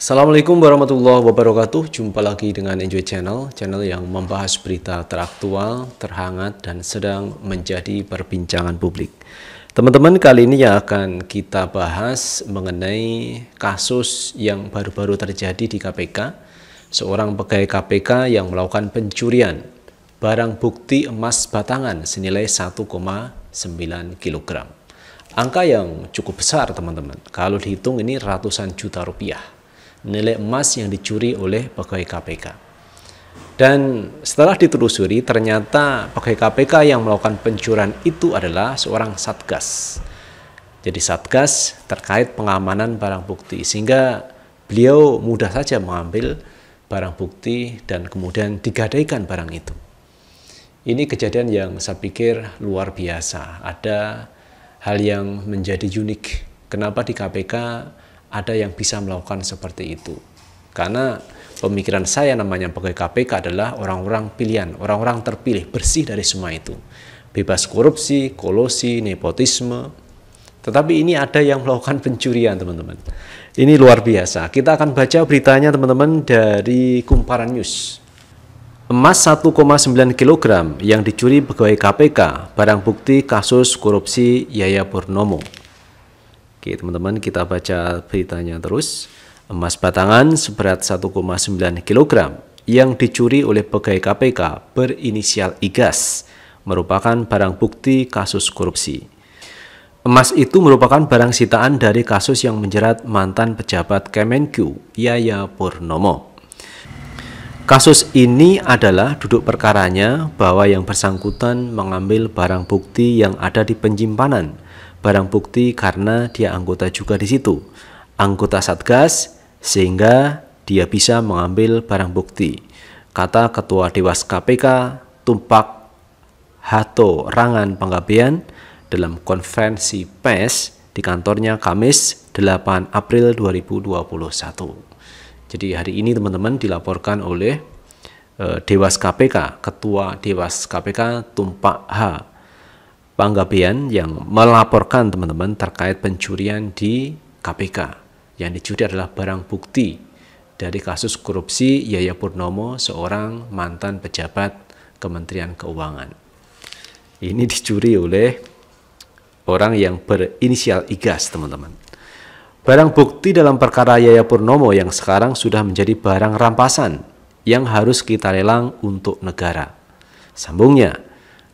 Assalamualaikum warahmatullahi wabarakatuh. Jumpa lagi dengan Enjoy Channel, channel yang membahas berita teraktual, terhangat, dan sedang menjadi perbincangan publik. Teman-teman, kali ini yang akan kita bahas mengenai kasus yang baru-baru terjadi di KPK. Seorang pegawai KPK yang melakukan pencurian barang bukti emas batangan senilai 1,9 kg. Angka yang cukup besar teman-teman, kalau dihitung ini ratusan juta rupiah nilai emas yang dicuri oleh pegawai KPK. Dan setelah ditelusuri, ternyata pegawai KPK yang melakukan pencurian itu adalah seorang satgas. Jadi satgas terkait pengamanan barang bukti, sehingga beliau mudah saja mengambil barang bukti dan kemudian digadaikan barang itu. Ini kejadian yang saya pikir luar biasa. Ada hal yang menjadi unik. Kenapa di KPK ada yang bisa melakukan seperti itu. Karena pemikiran saya namanya pegawai KPK adalah orang-orang pilihan, orang-orang terpilih, bersih dari semua itu. Bebas korupsi, kolosi, nepotisme. Tetapi ini ada yang melakukan pencurian, teman-teman. Ini luar biasa. Kita akan baca beritanya, teman-teman, dari Kumparan News. Emas 1,9 kg yang dicuri pegawai KPK, barang bukti kasus korupsi Yaya Purnomo. Oke teman-teman kita baca beritanya terus. Emas batangan seberat 1,9 kg yang dicuri oleh pegawai KPK berinisial Igas merupakan barang bukti kasus korupsi. Emas itu merupakan barang sitaan dari kasus yang menjerat mantan pejabat Kemenku, Yaya Purnomo. Kasus ini adalah duduk perkaranya bahwa yang bersangkutan mengambil barang bukti yang ada di penyimpanan, barang bukti karena dia anggota juga di situ, anggota Satgas, sehingga dia bisa mengambil barang bukti. Kata Ketua Dewas KPK Tumpak Hato Rangan Panggabean dalam konferensi pers di kantornya Kamis 8 April 2021. Jadi hari ini teman-teman dilaporkan oleh e, Dewas KPK, Ketua Dewas KPK Tumpak H. Panggabean yang melaporkan teman-teman terkait pencurian di KPK. Yang dicuri adalah barang bukti dari kasus korupsi Yaya Purnomo, seorang mantan pejabat Kementerian Keuangan. Ini dicuri oleh orang yang berinisial IGAS, teman-teman. Barang bukti dalam perkara Yaya Purnomo yang sekarang sudah menjadi barang rampasan yang harus kita lelang untuk negara. Sambungnya,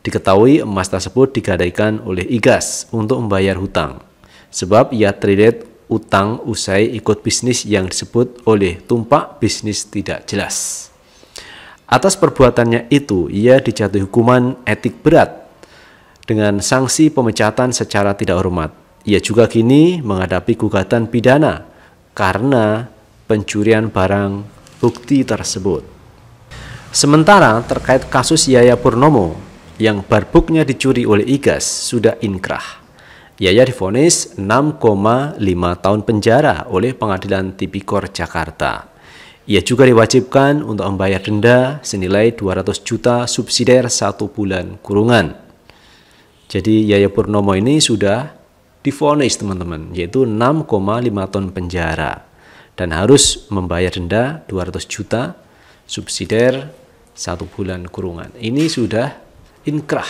diketahui emas tersebut digadaikan oleh IGAS untuk membayar hutang, sebab ia terlihat utang usai ikut bisnis yang disebut oleh tumpak bisnis tidak jelas. Atas perbuatannya itu, ia dijatuhi hukuman etik berat dengan sanksi pemecatan secara tidak hormat ia juga kini menghadapi gugatan pidana karena pencurian barang bukti tersebut. Sementara terkait kasus Yaya Purnomo yang barbuknya dicuri oleh Igas sudah inkrah. Yaya difonis 6,5 tahun penjara oleh Pengadilan Tipikor Jakarta. Ia juga diwajibkan untuk membayar denda senilai 200 juta subsidiar satu bulan kurungan. Jadi Yaya Purnomo ini sudah difonis teman-teman yaitu 6,5 ton penjara dan harus membayar denda 200 juta subsidiar satu bulan kurungan. Ini sudah inkrah.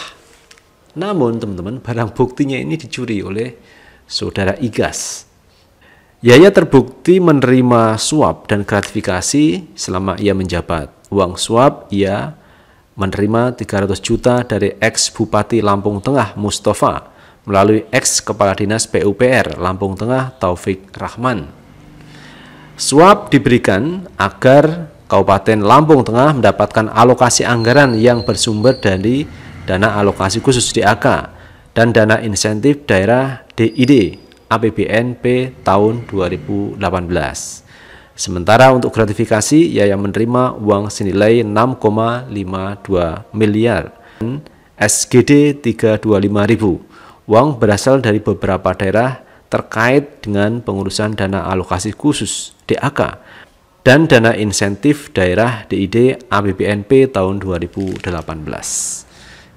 Namun teman-teman barang buktinya ini dicuri oleh saudara Igas. Yaya terbukti menerima suap dan gratifikasi selama ia menjabat. Uang suap ia menerima 300 juta dari ex Bupati Lampung Tengah Mustafa melalui ex Kepala Dinas PUPR Lampung Tengah Taufik Rahman. Suap diberikan agar Kabupaten Lampung Tengah mendapatkan alokasi anggaran yang bersumber dari dana alokasi khusus DAK dan dana insentif daerah DID APBNP tahun 2018. Sementara untuk gratifikasi, ia yang menerima uang senilai 6,52 miliar SGD ribu Uang berasal dari beberapa daerah terkait dengan pengurusan dana alokasi khusus DAK dan dana insentif daerah DID APBNP tahun 2018.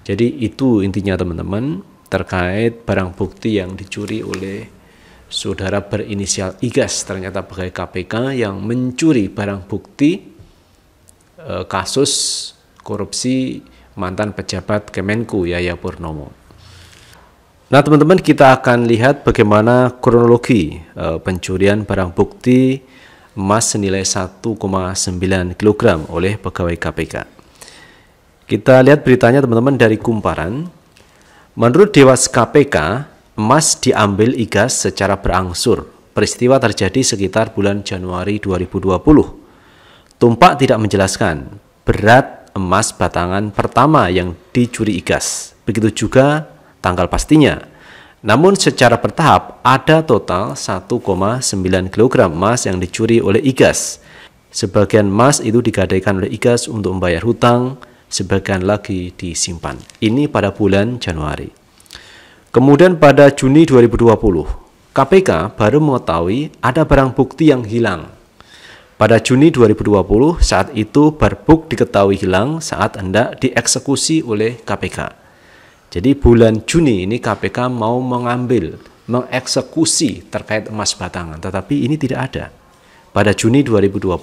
Jadi itu intinya teman-teman terkait barang bukti yang dicuri oleh saudara berinisial Igas ternyata pegawai KPK yang mencuri barang bukti e, kasus korupsi mantan pejabat Kemenku Yaya Purnomo. Nah, teman-teman, kita akan lihat bagaimana kronologi e, pencurian barang bukti emas senilai 1,9 kg oleh pegawai KPK. Kita lihat beritanya teman-teman dari Kumparan. Menurut Dewas KPK, emas diambil IGAS secara berangsur. Peristiwa terjadi sekitar bulan Januari 2020. Tumpak tidak menjelaskan berat emas batangan pertama yang dicuri IGAS. Begitu juga tanggal pastinya. Namun secara bertahap ada total 1,9 kg emas yang dicuri oleh IGAS. Sebagian emas itu digadaikan oleh IGAS untuk membayar hutang, sebagian lagi disimpan. Ini pada bulan Januari. Kemudian pada Juni 2020, KPK baru mengetahui ada barang bukti yang hilang. Pada Juni 2020, saat itu Barbuk diketahui hilang saat hendak dieksekusi oleh KPK. Jadi bulan Juni ini KPK mau mengambil, mengeksekusi terkait emas batangan, tetapi ini tidak ada pada Juni 2020.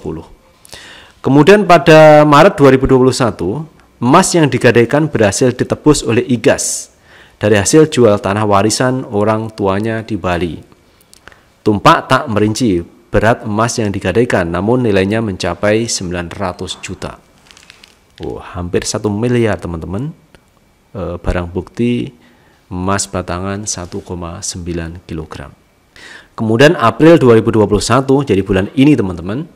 Kemudian pada Maret 2021, emas yang digadaikan berhasil ditebus oleh IGAS dari hasil jual tanah warisan orang tuanya di Bali. Tumpak tak merinci berat emas yang digadaikan, namun nilainya mencapai 900 juta. Oh, hampir satu miliar teman-teman e, barang bukti emas batangan 1,9 kg. Kemudian April 2021, jadi bulan ini teman-teman,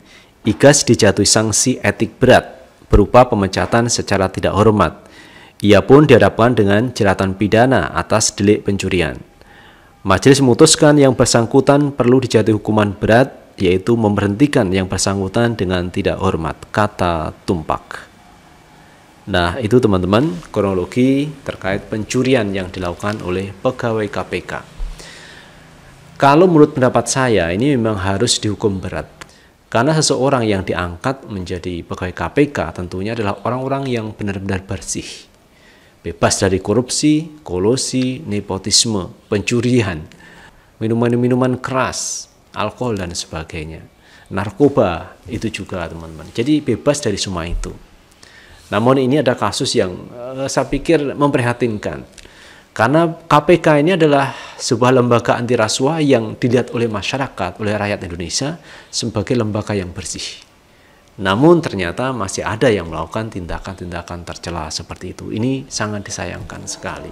IGAS dijatuhi sanksi etik berat berupa pemecatan secara tidak hormat. Ia pun dihadapkan dengan jeratan pidana atas delik pencurian. Majelis memutuskan yang bersangkutan perlu dijatuhi hukuman berat, yaitu memberhentikan yang bersangkutan dengan tidak hormat, kata Tumpak. Nah, itu teman-teman kronologi terkait pencurian yang dilakukan oleh pegawai KPK. Kalau menurut pendapat saya, ini memang harus dihukum berat. Karena seseorang yang diangkat menjadi pegawai KPK tentunya adalah orang-orang yang benar-benar bersih. Bebas dari korupsi, kolusi, nepotisme, pencurian, minuman-minuman keras, alkohol dan sebagainya. Narkoba itu juga teman-teman. Jadi bebas dari semua itu. Namun ini ada kasus yang eh, saya pikir memprihatinkan. Karena KPK ini adalah sebuah lembaga anti rasuah yang dilihat oleh masyarakat, oleh rakyat Indonesia sebagai lembaga yang bersih. Namun ternyata masih ada yang melakukan tindakan-tindakan tercela seperti itu. Ini sangat disayangkan sekali.